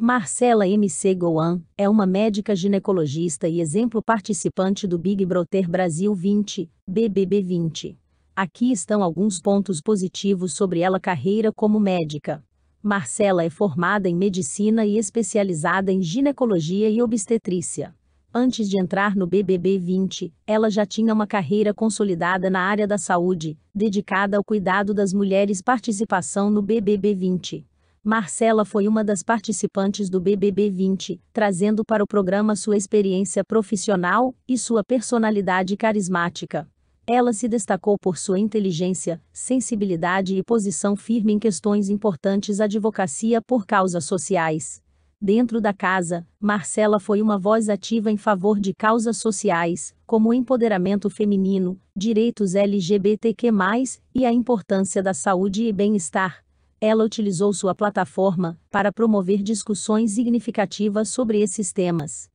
Marcela MC Goan é uma médica ginecologista e exemplo participante do Big Brother Brasil 20, BBB 20. Aqui estão alguns pontos positivos sobre ela carreira como médica. Marcela é formada em medicina e especializada em ginecologia e obstetrícia. Antes de entrar no BBB 20, ela já tinha uma carreira consolidada na área da saúde, dedicada ao cuidado das mulheres participação no BBB 20. Marcela foi uma das participantes do BBB 20, trazendo para o programa sua experiência profissional e sua personalidade carismática. Ela se destacou por sua inteligência, sensibilidade e posição firme em questões importantes à advocacia por causas sociais. Dentro da casa, Marcela foi uma voz ativa em favor de causas sociais, como o empoderamento feminino, direitos LGBTQ+, e a importância da saúde e bem-estar ela utilizou sua plataforma para promover discussões significativas sobre esses temas.